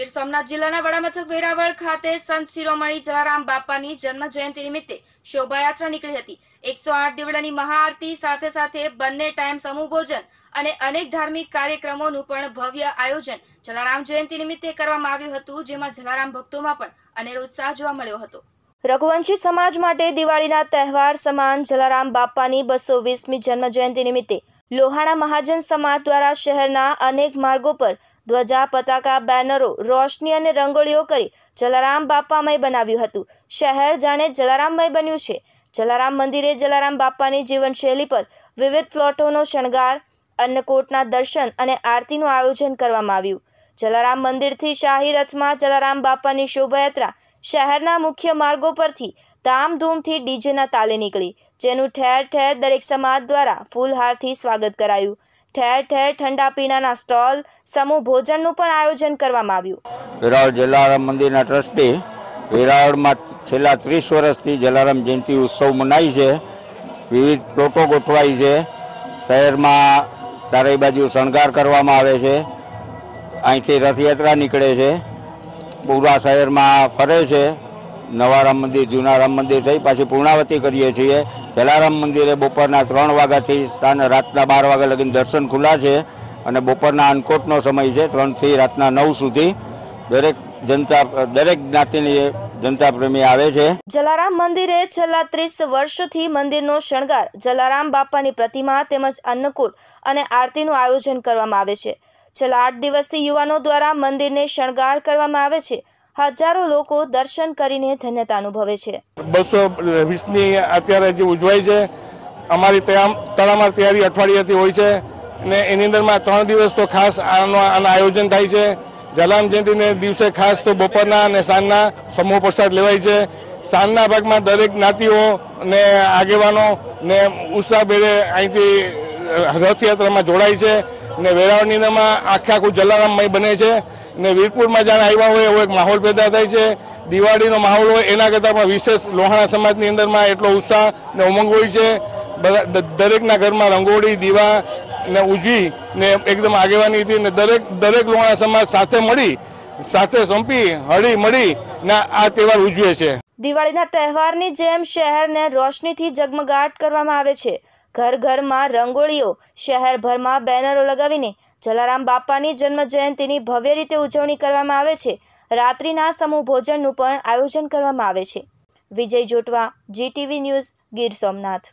ગીર સોમનાથ જિલ્લાના વડા મથક વેરાવળ ખાતે સંત શિરોમણી જલારામ બાપાની જન્મ જયંતિ નિમિત્તે શોભાયાત્રા નીકળી હતી એકસો આઠ દિવડાની મહાઆરતી સાથે સાથે બંને ટાઈમ સમૂહ ભોજન અને અનેક ધાર્મિક કાર્યક્રમોનું પણ ભવ્ય આયોજન જલારામ જયંતિ નિમિત્તે કરવામાં આવ્યું હતું જેમાં જલારામ ભક્તોમાં પણ અનેરો ઉત્સાહ જોવા મળ્યો હતો રઘુવંશી સમાજ માટે દિવાળીના તહેવાર સમાન જલારામ બાપાની બસો વીસમી જન્મજયંતિ નિમિત્તે લોહાણા મહાજન સમાજ દ્વારા શહેરના અનેક માર્ગો પર ધ્વજા પતાકા બેનરો રોશની અને રંગોળીઓ કરી જલારામ બાપામય બનાવ્યું હતું શહેર જાણે જલારામમય બન્યું છે જલારામ મંદિરે જલારામ બાપાની જીવનશૈલી પર વિવિધ ફ્લોટોનો શણગાર અન્નકોટના દર્શન અને આરતીનું આયોજન કરવામાં આવ્યું જલારામ મંદિરથી શાહી રથમાં જલારામ બાપાની શોભાયાત્રા શહેરના મુખ્ય માર્ગો પરથી ધામધૂમથી ડીજેના તાલે નીકળી જેનું ઠેર ઠેર દરેક સમાજ દ્વારા ફૂલહારથી સ્વાગત કરાયું ઠેર ઠેર ઠંડા પીણાના સ્ટોલ સમૂહ ભોજનનું પણ આયોજન કરવામાં આવ્યું વેરાવળ જલારામ મંદિરના ટ્રસ્ટી વેરાવળમાં છેલ્લા ત્રીસ વર્ષથી જલારામ જયંતિ ઉત્સવ મનાય છે વિવિધ પ્લોટો ગોઠવાય છે શહેરમાં ચારે બાજુ શણગાર કરવામાં આવે છે અહીંથી રથયાત્રા નીકળે છે પૂરા શહેરમાં ફરે છે નવા રામ મંદિર જૂના રામ મંદિર થઈ પાછી પૂર્ણાવતી કરીએ છીએ જલારામ મંદિરે બપોરના ત્રણ વાગ્યાથી સાંજ રાતના બાર વાગ્યા લગીને દર્શન ખુલ્લા છે અને બપોરના અનકોટનો સમય છે ત્રણથી રાતના નવ સુધી દરેક જનતા દરેક જ્ઞાતિની જનતા પ્રેમી આવે છે જલારામ મંદિરે છેલ્લા ત્રીસ વર્ષથી મંદિરનો શણગાર જલારામ બાપાની પ્રતિમા તેમજ અન્નકૂટ અને આરતીનું આયોજન કરવામાં આવે છે છેલ્લા આઠ દિવસથી યુવાનો દ્વારા મંદિરને શણગાર કરવામાં આવે છે હજારો લોકો દર્શન કરીને ધન્યતા અનુભવે છે બસો વીસની અત્યારે જે ઉજવાય છે અમારી તળામાર તૈયારી અઠવાડિયાથી હોય છે અને એની અંદરમાં ત્રણ દિવસ તો ખાસ આનું આયોજન થાય છે જલામ જયંતિને દિવસે ખાસ તો બપોરના અને સાંજના સમૂહ પ્રસાદ લેવાય છે સાંજના ભાગમાં દરેક જ્ઞાતિઓ ને આગેવાનો ને ઉત્સાહભેરે અહીંથી રથયાત્રામાં જોડાય છે ને વેરાવળની અંદરમાં આખે આખું જલારામમય બને છે ને વીરપુરમાં જાણે આવ્યા હોય એવો એક માહોલ પેદા થાય છે દિવાળીનો માહોલ હોય એના કરતાં પણ વિશેષ લોહાણા સમાજની અંદરમાં એટલો ઉત્સાહ ને ઉમંગ હોય છે દરેકના ઘરમાં રંગોળી દીવા ને ઉજવી ને એકદમ આગેવાની હતી ને દરેક દરેક લોહાણા સમાજ સાથે મળી સાથે સંપી હળી મળી ને આ તહેવાર ઉજવે છે દિવાળીના તહેવારની જેમ શહેરને રોશનીથી ઝગમગાટ કરવામાં આવે છે ઘર ઘરમાં રંગોળીઓ શહેરભરમાં બેનરો લગાવીને જલારામ બાપાની જન્મ જયંતિની ભવ્ય રીતે ઉજવણી કરવામાં આવે છે રાત્રિના સમૂહ ભોજનનું પણ આયોજન કરવામાં આવે છે વિજય જોટવા જીટીવી ન્યૂઝ ગીર સોમનાથ